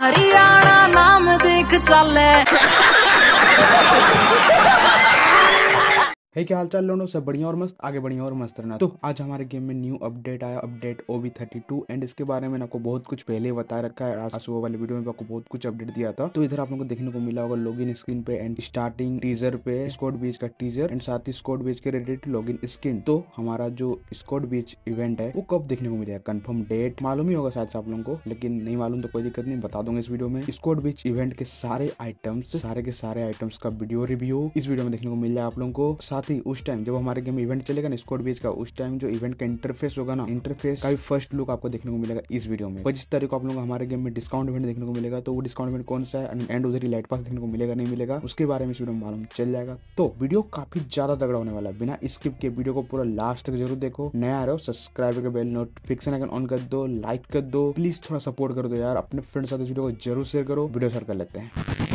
हरियाणा नाम देख चल है क्या चाल लोनों सब बढ़िया और मस्त आगे बढ़िया और मस्त रहना तो आज हमारे गेम में न्यू अपडेट आया update OB thirty two and इसके बारे में आपको बहुत कुछ पहले बता रखा है आज सुबह वाले वीडियो में आपको बहुत कुछ अपडेट दिया था तो इधर आप लोग को देखने को मिला होगा लॉग इन स्क्रीन पे एंड स्टार्टिंग टीजर पे स्कोट बीच का टीजर एंड साथ ही स्कॉट बीच के रिलेटेड लॉग इन स्क्रीन तो हमारा जो स्कॉट बीच इवेंट है वो कब देखने को मिलेगा कन्फर्म डेट मालूम ही होगा शायद आप लोगों को लेकिन नहीं मालूम तो कोई दिक्कत नहीं बता दूंगा इस वीडियो में स्कॉट बीच इवेंट के सारे आइटम्स सारे के सारे आइटम्स का वीडियो रिव्यू इस वीडियो में देखने को मिल जाए आप लोगों को साथ साथ ही उस टाइम जब हमारे गेम इवेंट चलेगा ना स्कोर बीच का उस टाइम जो इवेंट का इंटरफेस होगा ना इंटरफेस का भी फर्स्ट लुक आपको देखने को मिलेगा इस वीडियो में पच्चीस तारीख को आप लोग हमारे गेम में डिस्काउंट इवेंट देखने को मिलेगा तो वो डिस्काउंट इवेंट कौन सा है एंड उधर ही लाइट पास देखने को मिलेगा नहीं मिलेगा उसके बारे में इस वीडियो में मालूम चल जाएगा तो वीडियो काफी ज्यादा तगड़ा होने वाला है बिना स्किप के वीडियो को पूरा लास्ट तक जरूर देखो नया आ हो सब्सक्राइब कर बेल नोटिफिकेशन आइकन ऑन कर दो लाइक कर दो प्लीज थोड़ा सपोर्ट कर दो यार अपने फ्रेंड्स साथ वीडियो को जरूर शेयर करो वीडियो शेयर कर लेते हैं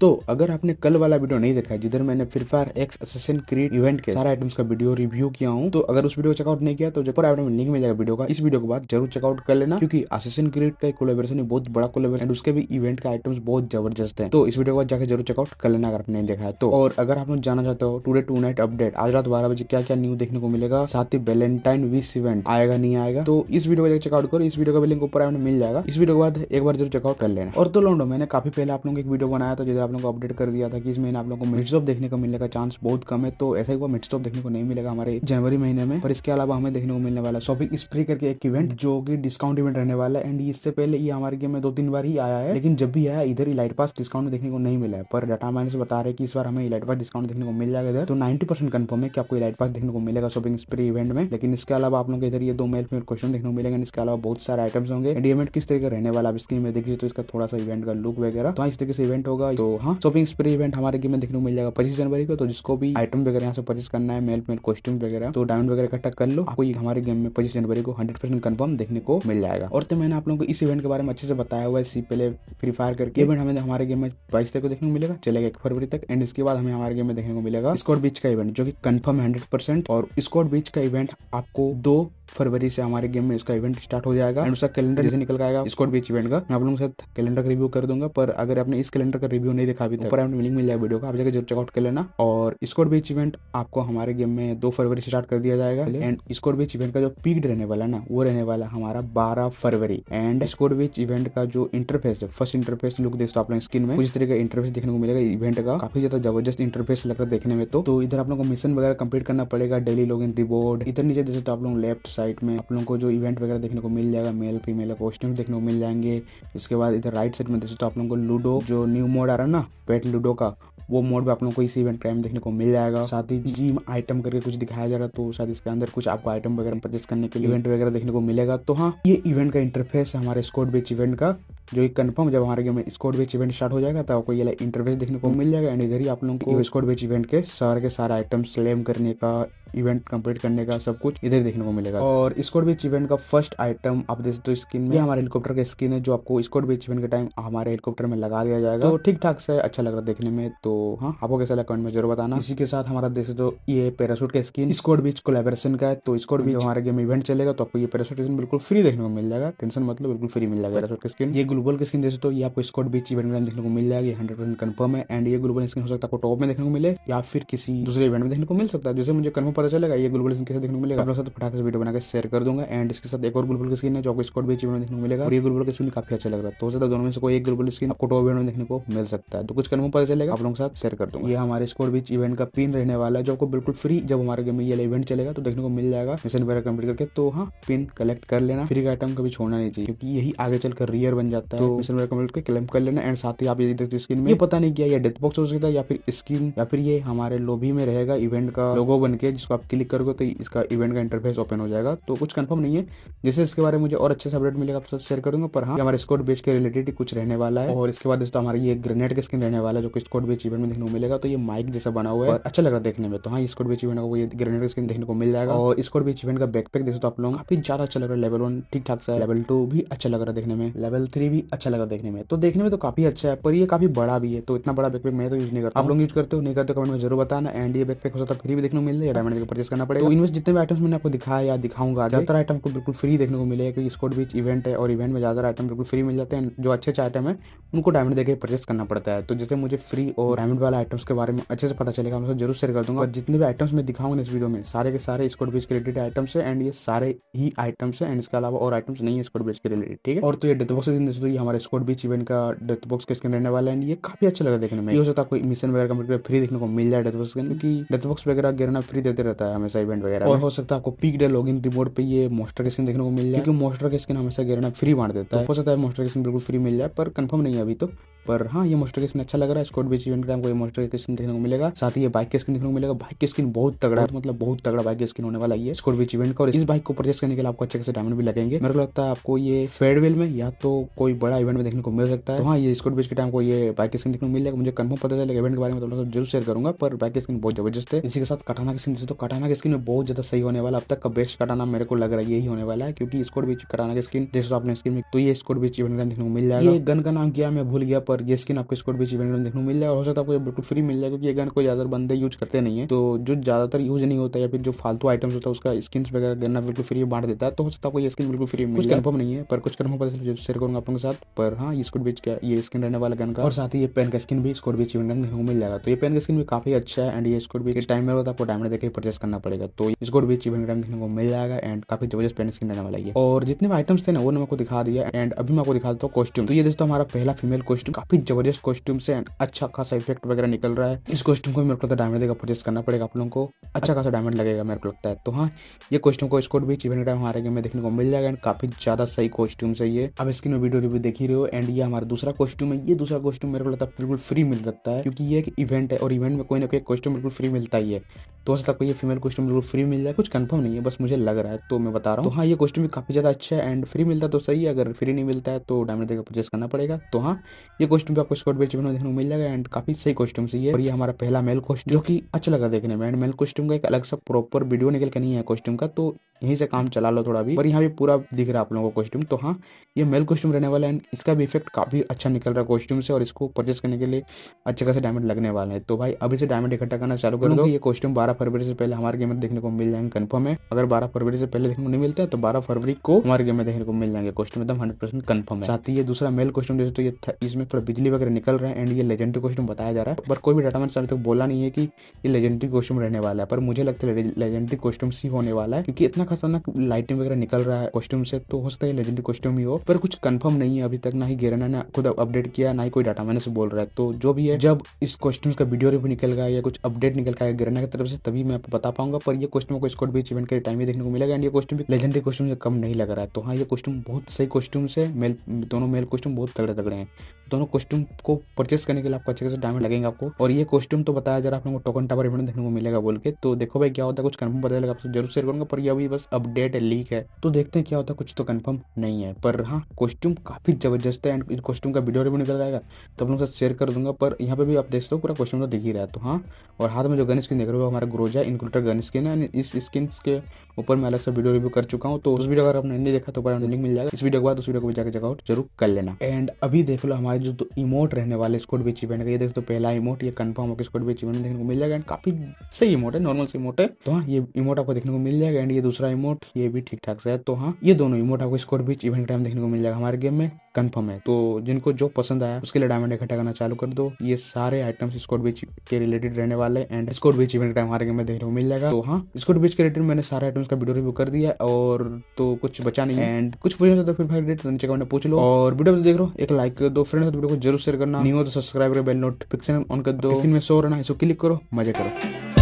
तो अगर आपने कल वाला वीडियो नहीं देखा है जिधर मैंने फिर Fire X Assassin's Creed event के सारे आइटम्स का वीडियो रिव्यू किया हूँ तो अगर उस वीडियो चेकआउट नहीं किया तो जब आइटम लिंक मिल जाएगा वीडियो का इस वीडियो के बाद जरूर चेकआउट कर लेना क्योंकि असेसन क्रीड का कोलेबरेशन बहुत बड़ा कोलेबरेशन एंड उसके भी इवेंट का आइटम्स बहुत जबरदस्त है तो इस वीडियो के बाद जाकर जरूर चेकआउट कर लेना अगर आपने देखा है तो और अगर आप लोग जाना चाहते हो डे टू नाइट अपडेट आज रात बारह बजे क्या क्या न्यू देखने को मिलेगा साथ ही वेलेंटाइन विश इवेंट आएगा नहीं आएगा तो इस वीडियो को चेकआउट करो इस वीडियो का लिंक ऊपर मिल जाएगा इस वीडियो के बाद एक बार जरूर चेकआउट कर लेना और तो लोडो मैंने काफी पहले आप लोग एक वीडियो बनाया था जिधर आप लोगों को अपडेट कर दिया था कि इस महीने आप लोगों को मिड स्टॉप देखने को मिलने का चांस बहुत कम है तो ऐसा ही हुआ मिड स्टॉप देखने को नहीं मिलेगा हमारे जनवरी महीने में पर इसके अलावा हमें देखने को मिलने वाला शॉपिंग स्प्री करके एक इवेंट जो की डिस्काउंट इवेंट रहने वाला है एंड इससे पहले ये हमारे गेम में दो तीन बार ही आया है लेकिन जब भी आया इधर ही लाइट पास डिस्काउंट में देखने को नहीं मिला है पर डाटा माइनस बता रहे कि इस बार हमें लाइट पास डिस्काउंट देखने को मिल जाएगा इधर तो नाइन परसेंट कन्फर्म है कि आपको लाइट पास देखने को मिलेगा शॉपिंग स्प्री इवेंट में लेकिन इसके अलावा आप लोग इधर ये दो मेल फिर क्वेश्चन देखने को मिलेगा इसके अलावा बहुत सारे आइटम्स होंगे एंड इवेंट किस तरीके रहने वाला आप स्क्रीन में देखिए तो इसका थोड़ा सा इवेंट का लुक वगैरह तो हाँ, इस तरीके से इवेंट होगा तो हाँ शॉपिंग स्प्री इवेंट हमारे गेम में देखने को मिल जाएगा पच्चीस जनवरी को तो जिसको भी आइटम वगैरह यहाँ से परचेस करना है मेल मेल कॉस्ट्यूम वगैरह तो डायमंड वगैरह इकट्ठा कर लो आपको ये हमारे गेम में पच्चीस जनवरी को हंड्रेड परसेंट कन्फर्म देखने को मिल जाएगा और तो मैंने आप लोगों को इस इवेंट के बारे में अच्छे से बताया हुआ है सी पहले फ्री फायर करके इवेंट हमें हमारे गेम में बाईस तक को देखने को मिलेगा चलेगा एक फरवरी तक एंड इसके बाद हमें हमारे गेम में देखने को मिलेगा स्कॉट बीच का इवेंट जो की कन्फर्म हंड्रेड और स्कॉट बीच का इवेंट आपको दो फरवरी से हमारे गेम में इसका इवेंट स्टार्ट हो जाएगा एंड उसका कैलेंडर जैसे निकल आएगा स्कॉट बीच इवेंट का मैं आप लोगों के साथ कैलेंडर का रिव्यू कर दूंगा पर अगर आपने इस कैलेंडर का रिव्यू नहीं देखा अभी तक आपने मिलिंग मिल जाएगा वीडियो का आप जाकर जरूर चेकआउट कर लेना और स्कॉट बीच इवेंट आपको हमारे गेम में दो फरवरी से स्टार्ट कर दिया जाएगा एंड स्कॉट बीच इवेंट का जो पीक रहने वाला है ना वो रहने वाला हमारा बारह फरवरी एंड स्कॉट बीच इवेंट का जो इंटरफेस है फर्स्ट इंटरफेस लुक देख आप लोग स्क्रीन में कुछ तरह का इंटरफेस देखने को मिलेगा इवेंट का काफी ज्यादा जबरदस्त इंटरफेस लग रहा है देखने में तो, तो इधर आप लोग को मिशन वगैरह कंप्लीट करना पड़ेगा डेली लॉग इन रिबोर्ड इधर नीचे जैसे तो आप लोग लेफ्ट वेबसाइट में आप लोगों को जो इवेंट वगैरह देखने को मिल जाएगा मेल फीमेल कॉस्ट्यूम्स देखने को मिल जाएंगे इसके बाद इधर राइट साइड में देखो तो आप लोगों को लूडो जो न्यू मोड आ रहा है ना पेट लूडो का वो मोड भी आप लोगों को इसी इवेंट टाइम देखने को मिल जाएगा साथ ही जिम आइटम करके कुछ दिखाया जा रहा तो शायद इसके अंदर कुछ आपको आइटम वगैरह परचेस करने के लिए इवेंट वगैरह देखने को मिलेगा तो हाँ ये इवेंट का इंटरफेस है हमारे स्कोट बेच इवेंट का जो एक कंफर्म जब हमारे गेम में स्कोट बेच इवेंट स्टार्ट हो जाएगा तो आपको ये इंटरफेस देखने को मिल जाएगा एंड इधर ही आप लोगों को स्कोट बेच इवेंट के सारे के सारे आइटम क्लेम करने का इवेंट कंप्लीट करने का सब कुछ इधर देखने को मिलेगा और स्कॉट बीच इवेंट का फर्स्ट आइटम आप देख सकते हो स्किन में हमारे हेलीकॉप्टर का स्किन है जो आपको स्कॉट बीच इवेंट के टाइम हमारे हेलीकॉप्टर में लगा दिया जाएगा तो ठीक ठाक से अच्छा लग रहा है देखने में तो हाँ आपको कैसा लगा कमेंट में जरूर बताना इसी के साथ हमारा देख सकते ये पैरासूट का स्किन स्कॉट बीच कोलेबरेशन का है तो स्कॉट बीच हमारे गेम इवेंट चलेगा तो आपको ये पैरासूट स्किन बिल्कुल फ्री देखने को मिल जाएगा टेंशन मतलब बिल्कुल फ्री मिल जाएगा पैरासूट स्किन ये ग्लोबल का स्किन देख सकते हो ये आपको स्कॉट बीच इवेंट में देखने को मिल जाएगा हंड्रेड परसेंट कन्फर्म है एंड ये ग्लोबल स्किन हो सकता है आपको टॉप में देखने को मिले या फिर किसी दूसरे इवेंट में देखने को मिल सकता है जैसे मुझे कन्फर्म पता चलेगा ये गुलगुल स्किन कैसे देखने को मिलेगा साथ फटाक से वीडियो बनाकर शेयर कर दूंगा एंड इसके साथ एक और गुलगुल स्किन है जो स्कॉट भी में देखने को मिलेगा और ये गुलगुल स्किन काफी अच्छा लग रहा है तो ज्यादा दोनों में से कोई एक गुलगुल स्किन आपको टॉप इवेंट में देखने को मिल सकता है तो कुछ कन्फर्म पता चलेगा आप लोगों के साथ शेयर कर दूंगा ये हमारे स्कॉट बीच इवेंट का पिन रहने वाला है जो आपको बिल्कुल फ्री जब हमारे गेम में ये इवेंट चलेगा तो देखने को मिल जाएगा मिशन वगैरह कम्प्लीट करके तो हाँ पिन कलेक्ट कर लेना फ्री का आइटम कभी छोड़ना नहीं चाहिए क्योंकि यही आगे चलकर रियर बन जाता है तो मिशन वगैरह कम्प्लीट करके क्लेम कर लेना एंड साथ ही आप ये देखते हो स्किन में पता नहीं किया या डेथ बॉक्स हो सकता है या फिर स्किन या फिर ये हमारे लोबी में रहेगा इवेंट का लोगो बन के जिसको इसको आप क्लिक करोगे तो इसका इवेंट का इंटरफेस ओपन हो जाएगा तो कुछ कंफर्म नहीं है जैसे इसके बारे में मुझे और अच्छे से अपडेट मिलेगा आपसे शेयर करूंगा पर हाँ हमारे स्कोट बेच के रिलेटेड कुछ रहने वाला है और इसके बाद इसका तो हमारी ये ग्रेनेड का स्किन रहने वाला है जो कि स्कोट बेच इवेंट में देखने को मिलेगा तो ये माइक जैसा बना हुआ है और अच्छा लग रहा है देखने में तो हाँ स्कोट बेच इवेंट का ये ग्रेनेड का स्किन देखने को मिल जाएगा और स्कोट बेच इवेंट का बैकपैक देखो तो आप लोग काफी ज्यादा अच्छा लग रहा है लेवल वन ठीक ठाक सा लेवल टू भी अच्छा लग रहा है देखने में लेवल थ्री भी अच्छा लग रहा है देखने में तो देखने में तो काफी अच्छा है पर ये काफी बड़ा भी है तो इतना बड़ा बैकपैक मैं तो यूज नहीं करता आप लोग यूज करते हो नहीं करते कमेंट में जरूर बताना एंड ये बैकपैक हो सकता है फ्री भी देखने को मिल जाए डायमंड करके परचेस करना पड़ेगा तो इनमें जितने भी आइटम्स मैंने आपको दिखाया या दिखाऊंगा ज़्यादातर आइटम को बिल्कुल फ्री देखने को मिलेगा क्योंकि स्कोट बीच इवेंट है और इवेंट में ज्यादा आइटम बिल्कुल फ्री मिल जाते हैं जो अच्छे अच्छे आइटम है उनको डायमंड देकर परचेस करना पड़ता है तो जिससे मुझे फ्री और डायमंड वाले आइटम्स के बारे में अच्छे से पता चलेगा मैं जरूर शेयर कर दूंगा और जितने भी आइटम्स मैं दिखाऊंगा इस वीडियो में सारे के सारे स्कोट बीच के रिलेटेड आइटम्स है एंड ये सारे ही आइटम्स है एंड इसके अलावा और आइटम्स नहीं है स्कोट बीच के रिलेटेड ठीक है और तो ये डेथ बॉक्स दिन दोस्तों ये हमारे स्कोट बीच इवेंट का डेथ बॉक्स के स्क्रीन रहने वाला है ये काफी अच्छा लगा देखने में ये हो सकता है कोई मिशन वगैरह कंप्लीट फ्री देखने को मिल जाए डेथ बॉक्स क्योंकि डेथ बॉक्स वगैरह गिरना फ्री देते रहते रहता है हमेशा इवेंट वगैरह और हो सकता है आपको peak day log in remote पे ये मोस्टर के स्किन देखने को मिल जाए क्योंकि मोस्टर के स्किन हमेशा गिरना फ्री बांट देता है तो हो सकता है मोस्टर के स्किन बिल्कुल फ्री मिल जाए पर कंफर्म नहीं है अभी तो पर हाँ ये मोस्टर स्किन अच्छा लग रहा है स्कॉट बीच इवेंट का ये मोस्टर स्किन देखने को मिलेगा साथ ही ये बाइक की स्किन देखने को मिलेगा बाइक की स्किन बहुत तगड़ा है मतलब बहुत तगड़ा बाइक की स्किन होने वाला है स्कॉट बीच इवेंट का और इस बाइक को परचेस करने के लिए आपको अच्छे से डायमंड भी लगेंगे मेरे को लगता है आपको ये फेडवेल में या तो कोई बड़ा इवेंट में देखने को मिल सकता है तो हाँ ये स्कॉट बीच के टाइम को ये बाइक स्क्रीन देखने को मिल जाएगा मुझे कन्फर्म पता चलेगा इवेंट के बारे में थोड़ा तो सा तो जरूर शेयर करूंगा पर बाइक की स्किन बहुत जबरदस्त है इसी के साथ कटाना की स्किन तो कटाना की स्क्रीन में बहुत ज्यादा सही होने वाला अब तक का बेस्ट कटाना मेरे को लग रहा है यही होने वाला है क्योंकि स्कॉट बीच कटाना की स्किन जैसे आपने स्किन में तो ये स्कॉट बीच इवेंट देखने को मिल जाएगा गन का नाम किया मैं भूल गया पर ये स्किन आपको स्कोट बीच इवेंट में देखने को मिल जाए और हो सकता है आपको ये बिल्कुल फ्री मिल जाए क्योंकि ये गन कोई ज़्यादा बंदे यूज करते नहीं है तो जो ज़्यादातर यूज नहीं होता या फिर जो फालतू आइटम्स होता है उसका स्किन वगैरह गन्ना बिल्कुल फ्री बांट देता है तो हो सकता है आपको ये स्किन बिल्कुल फ्री मिल कन्फर्म नहीं है पर कुछ कन्फर्म पता चलो शेयर करूंगा आपके साथ पर हाँ स्कोट बीच का ये स्किन रहने वाला गन का और साथ ही ये पेन का स्किन भी स्कोट बीच इवेंट में देखने को मिल जाएगा तो ये पेन का स्किन भी काफी अच्छा है एंड ये स्कोट बीच टाइम में होता है आपको टाइम में देखे परचेस करना पड़ेगा तो स्कोट बीच इवेंट में देखने को मिल जाएगा एंड काफी जबरदस्त पेन स्किन रहने वाला है और जितने आइटम्स थे ना वो मैं आपको दिखा दिया एंड अभी मैं आपको दिखा देता हूँ कॉस्ट्यूम तो ये दोस्तों हमारा पहला फीमेल कॉस्ट्यूम काफी जबरदस्त कॉस्ट्यूम से अच्छा खासा इफेक्ट वगैरह निकल रहा है इस कॉस्ट्यूम को मेरे को डायमंड देगा परचेस करना पड़ेगा आप लोगों को अच्छा खासा डायमंड लगेगा मेरे को लगता है तो हाँ ये कॉस्ट्यूम को स्कोट भी इवेंट टाइम हमारे गेम में देखने को मिल जाएगा एंड काफी ज्यादा सही कॉस्ट्यूम है ये अब इसकी मैं वीडियो रिव्यू देख ही रहे हो एंड ये हमारा दूसरा कॉस्ट्यूम है ये दूसरा कॉस्ट्यूम मेरे को लगता है बिल्कुल फ्री मिल सकता है क्योंकि ये एक इवेंट है और इवेंट में कोई ना कोई कॉस्ट्यूम बिल्कुल फ्री मिलता ही है तो आज तक ये फीमेल कॉस्ट्यूम बिल्कुल फ्री मिल जाए कुछ कंफर्म नहीं है बस मुझे लग रहा है तो मैं बता रहा हूँ तो हाँ ये कॉस्ट्यूम भी काफी ज्यादा अच्छा है एंड फ्री मिलता तो सही है अगर फ्री नहीं मिलता है तो डायमंड देगा परचेस करना पड़ेगा तो हाँ ये कॉस्ट्यूम पे आपको स्कॉट बेच बना देखने को मिल जाएगा एंड काफी सही कॉस्ट्यूम से ये और ये हमारा पहला मेल कॉस्ट्यूम जो कि अच्छा लगा देखने में एंड मेल कॉस्ट्यूम का एक अलग सा प्रॉपर वीडियो निकल के नहीं है कॉस्ट्यूम का तो यहीं से काम चला लो थोड़ा भी और यहाँ भी पूरा दिख रहा है आप लोगों को कॉस्ट्यूम तो हाँ ये मेल कॉस्ट्यूम रहने वाला है इसका भी इफेक्ट काफ़ी अच्छा निकल रहा है कॉस्ट्यूम से और इसको परचेस करने के लिए अच्छे खासे डायमंड लगने वाले हैं तो भाई अभी से डायमंड इकट्ठा करना चालू कर ये कॉस्ट्यूम बारह फरवरी से पहले हमारे गेम में देखने को मिल जाएंगे कन्फर्म है अगर बारह फरवरी से पहले देखने को नहीं मिलता है तो बारह फरवरी को हमारे गेम में देखने को मिल जाएंगे कॉस्ट्यूम एकदम हंड्रेड परसेंट कन्फर्म है साथ ही ये दूसरा मेल कॉस्ट्यूम जैसे तो ये इसमें थोड़ा बिजली वगैरह निकल रहा है एंड ये लेजेंडरी कॉस्ट्यूम बताया जा रहा है पर कोई भी डाटा मैंने अभी तक बोला नहीं है कि ये लेजेंडरी कॉस्ट्यूम रहने वाला है पर मुझे लगता है लेजेंडरी कॉस्ट्यूम सी होने वाला है क्योंकि इतना खतरनाक लाइटिंग वगैरह निकल रहा है कॉस्ट्यूम से तो हो सकता है लेजेंडरी कॉस्ट्यूम ही हो पर कुछ कंफर्म नहीं है अभी तक ना ही गेराना ने खुद अपडेट किया ना ही कोई डाटा मैंने से बोल रहा है तो जो भी है जब इस कॉस्ट्यूम का वीडियो रिव्यू निकल गया या कुछ अपडेट निकल गया गेराना की तरफ से तभी मैं आपको बता पाऊंगा पर ये कॉस्ट्यूम को स्कॉट बीच इवेंट के टाइम में देखने को मिलेगा एंड ये कॉस्ट्यूम लेजेंडरी कॉस्ट्यूम से कम नहीं लग रहा है तो हाँ ये कॉस्ट्यूम बहुत सही कॉस्ट्यूम से मेल दोनों मेल कॉस्ट्यूम बहुत तगड़े तगड़े हैं दोनों कॉस्ट्यूम को परचेस करने के लिए आपको अच्छे से डायमंड लगेंगे आपको और ये कॉस्ट्यूम तो बताया जरा आप लोगों को टोकन टावर इवेंट देखने को मिलेगा बोल के तो देखो भाई क्या होता है कुछ कन्फर्म बताएगा आपको जरूर शेयर करूंगा पर ये अभी बस बस अपडेट लीक है तो देखते हैं क्या होता है कुछ तो कंफर्म नहीं है पर हाँ कॉस्ट्यूम काफ़ी जबरदस्त है एंड कॉस्ट्यूम का वीडियो भी निकल जाएगा तो अपने साथ शेयर कर दूंगा पर यहाँ पे भी आप देख सकते हो पूरा कॉस्ट्यूम तो दिख ही रहा है तो हाँ और हाथ में जो गन स्किन देख रहे हो हमारा ग्रोजा इंक्लूटर गन स्किन है इस स्किन के ऊपर मैं अलग से वीडियो रिव्यू कर चुका हूँ तो उस वीडियो अगर आपने नहीं देखा तो ऊपर लिंक मिल जाएगा इस वीडियो के बाद उस वीडियो को भी जाकर चेकआउट जरूर कर लेना एंड अभी देख लो हमारे जो इमोट रहने वाले स्कोट बीच इवेंट का ये देख तो पहला इमोट ये कन्फर्म होकर स्कोट बीच इवेंट देखने को मिल जाएगा एंड काफी सही इमोट है नॉर्मल से इमोट है तो हाँ ये इमोट आपको देखने को मिल जाएगा एंड ये दूसरा इमोट ये भी ठीक ठाक सा है तो हाँ ये दोनों इमोट आपको स्कोर बीच इवेंट टाइम देखने को मिल जाएगा हमारे गेम में कंफर्म है तो जिनको जो पसंद आया उसके लिए डायमंड इकट्ठा करना चालू कर दो ये सारे आइटम्स स्कोर बीच के रिलेटेड रहने वाले and score beach event time हमारे गेम में देखने को मिल जाएगा तो हाँ स्कोर बीच के रिलेटेड मैंने सारे आइटम्स का वीडियो रिव्यू कर दिया और तो कुछ बचा नहीं एंड कुछ पूछना तो फिर भाई नीचे कमेंट पूछ लो और वीडियो देख रहे एक लाइक कर दो फ्रेंड तो को जरूर शेयर करना नहीं हो तो सब्सक्राइब कर बेल नोटिफिकेशन ऑन कर दो स्क्रीन में शो रहना इसको क्लिक करो मजे करो